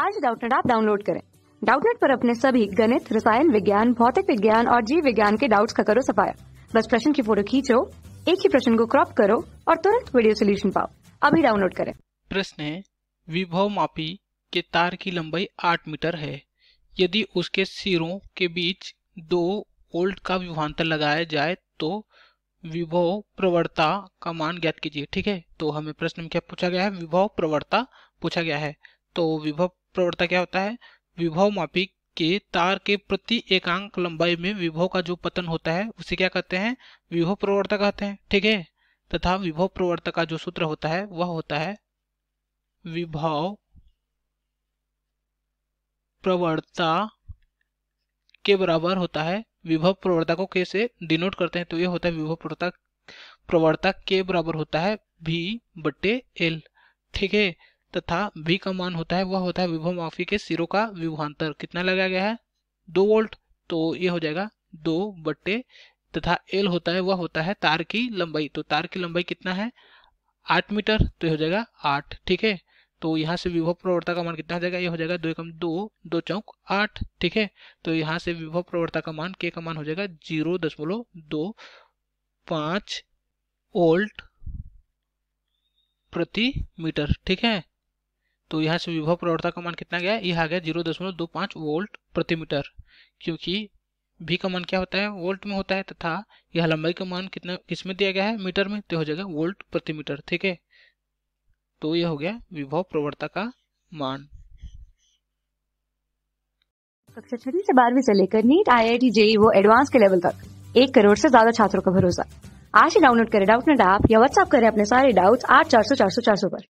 आज डाउटनेट आप डाउनलोड करें डाउटनेट पर अपने सभी गणित रसायन विज्ञान भौतिक विज्ञान और जीव विज्ञान के डाउट्स का करो सफाया बस प्रश्न की फोटो खींचो एक ही प्रश्न को क्रॉप करो और तुरंत वीडियो सोल्यूशन पाओ अभी डाउनलोड करें प्रश्न है विभव मापी के तार की लंबाई आठ मीटर है यदि उसके सिरों के बीच दो ओल्ट का विभवान्तर लगाया जाए तो विभव प्रवणता का मान ज्ञात कीजिए ठीक है तो हमें प्रश्न में क्या पूछा गया है विभव प्रवर्ता पूछा गया है तो विभव प्रवणता क्या होता है विभव मापी के तार के प्रति एकांक लंबाई में विभव का जो पतन होता है उसे क्या कहते हैं विभव प्रवणता कहते हैं ठीक है तथा विभव प्रवणता का जो सूत्र होता है वह होता है विभव प्रवणता के बराबर होता है विभव प्रवणता को कैसे डिनोट करते हैं तो यह होता है विभव प्रवणता प्रवणता के बराबर होता है भी बटे एल ठीक है तथा भी का मान होता है वह होता है विभव माफी के सिरों का विभवान्तर कितना लगाया गया है दो वोल्ट तो ये हो जाएगा दो बट्टे तथा एल होता है वह होता है तार की लंबाई तो तार की लंबाई कितना है आठ मीटर तो ये हो जाएगा आठ ठीक है तो यहाँ से विभव प्रवर्ता का मान कितना हो जाएगा ये हो जाएगा दो एकम दो दो चौक आठ ठीक है तो यहाँ से विभव प्रवर्ता का मान के का मान हो जाएगा जीरो दशमलव दो पाँच वोल्ट प्रति मीटर ठीक है तो यहाँ से विभव प्रवर्ता का मान कितना गया यह आ गया जीरो दशमलव दो पाँच वोल्ट प्रति मीटर क्योंकि भी का मान क्या होता है वोल्ट में होता है तथा यह लंबाई का मान कितना किसमें दिया गया है मीटर में तो हो जाएगा वोल्ट प्रति मीटर ठीक है तो यह हो गया विभव प्रवर्ता का मान कक्षा छठी से बारहवीं से लेकर NEET I I T JEE वो एडवांस के लेवल तक एक करोड़ से ज्यादा छात्रों का भरोसा आज ही डाउनलोड करें डाउट नेट ऐप या व्हाट्सएप करें अपने सारे डाउट्स आठ चार सौ चार सौ चार सौ पर